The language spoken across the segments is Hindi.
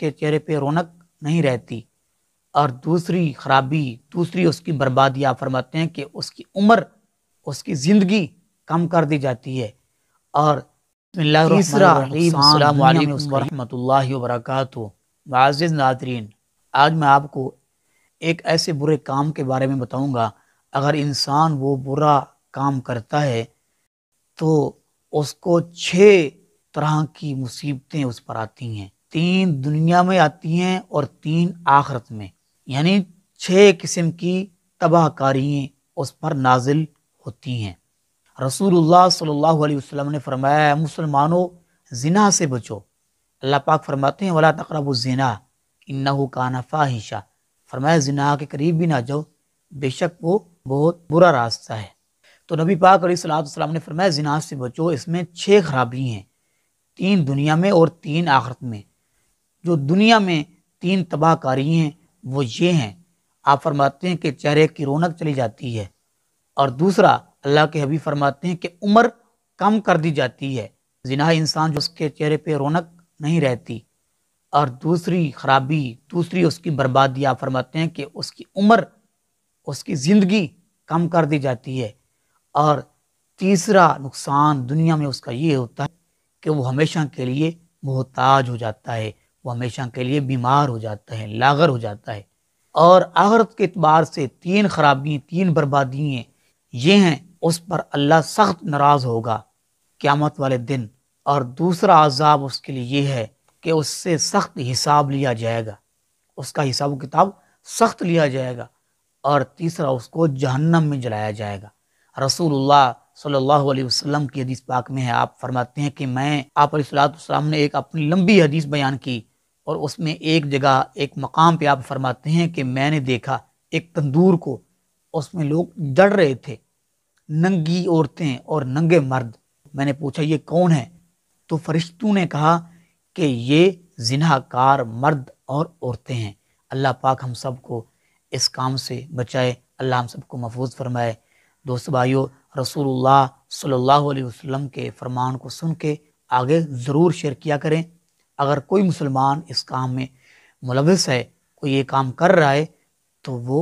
उसके चेहरे पे रौनक नहीं रहती और दूसरी खराबी दूसरी उसकी बर्बादी आप फरमाते हैं कि उसकी उम्र उसकी ज़िंदगी कम कर दी जाती है और वाजिज़ नादरीन आज मैं आपको एक ऐसे बुरे काम के बारे में बताऊंगा अगर इंसान वो बुरा काम करता है तो उसको छः तरह की मुसीबतें उस पर आती हैं तीन दुनिया में आती हैं और तीन आखरत में यानी छः किस्म की तबाहकारियाँ उस पर नाजिल होती हैं रसूलुल्लाह सल्लल्लाहु अलैहि वसल्लम ने फरमाया मुसलमानों जिना से बचो अल्लाह पाक फरमाते हैं वला तकरब ज़िना इन्ना काना फ़ाहिशा फरमाया ज़िना के करीब भी ना जाओ बेशक वो बहुत बुरा रास्ता है तो नबी पाक सलाम ने फरमाया ज़िना से बचो इसमें छः खराबी हैं तीन दुनिया में और तीन आखरत में जो दुनिया में तीन तबाहकारी हैं वो ये हैं आप फरमाते हैं कि चेहरे की रौनक चली जाती है और दूसरा अल्लाह के हबी फरमाते हैं कि उम्र कम कर दी जाती है जिना इंसान जो उसके चेहरे पे रौनक नहीं रहती और दूसरी खराबी दूसरी उसकी बर्बादी आप फरमाते हैं कि उसकी उम्र उसकी ज़िंदगी कम कर दी जाती है और तीसरा नुकसान दुनिया में उसका ये होता है कि वो हमेशा के लिए मोहताज हो जाता है वो हमेशा के लिए बीमार हो जाता है लागर हो जाता है और आहरत के अतबार से तीन खराबी तीन बर्बादियाँ ये हैं उस पर अल्लाह सख्त नाराज़ होगा क़्यामत वाले दिन और दूसरा आज़ाब उसके लिए ये है कि उससे सख्त हिसाब लिया जाएगा उसका हिसाब किताब सख्त लिया जाएगा और तीसरा उसको जहन्नम में जलाया जाएगा रसूलुल्लाह सल्लल्लाहु अलैहि वसल्लम की हदीस पाक में है आप फरमाते हैं कि मैं आप सलाम ने एक अपनी लंबी हदीस बयान की और उसमें एक जगह एक मकाम पे आप फरमाते हैं कि मैंने देखा एक तंदूर को उसमें लोग जड़ रहे थे नंगी औरतें और नंगे मर्द मैंने पूछा ये कौन है तो फरिश्तों ने कहा कि ये जिनाकार मर्द और औरतें हैं अल्लाह पाक हम सबको इस काम से बचाए अल्लाह हम सबको महफूज फरमाए दोस्त भाइयों रसूलुल्लाह सल्लल्लाहु अलैहि वसल्लम के फरमान को सुन के आगे ज़रूर शेयर किया करें अगर कोई मुसलमान इस काम में मुलविस है कोई ये काम कर रहा है तो वो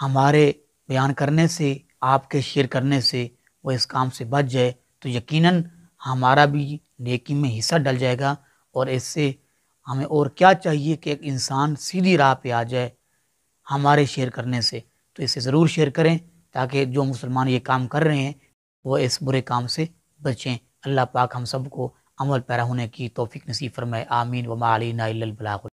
हमारे बयान करने से आपके शेयर करने से वो इस काम से बच जाए तो यकीनन हमारा भी नेकी में हिस्सा डल जाएगा और इससे हमें और क्या चाहिए कि एक इंसान सीधी राह पे आ जाए हमारे शेयर करने से तो इसे ज़रूर शेयर करें ताकि जो मुसलमान ये काम कर रहे हैं वो इस बुरे काम से बचें अल्लाह पाक हम सबको अमल पैरा होने की तोफ़ी नसीफ़र में आमीन वमा अलीना बलाकुल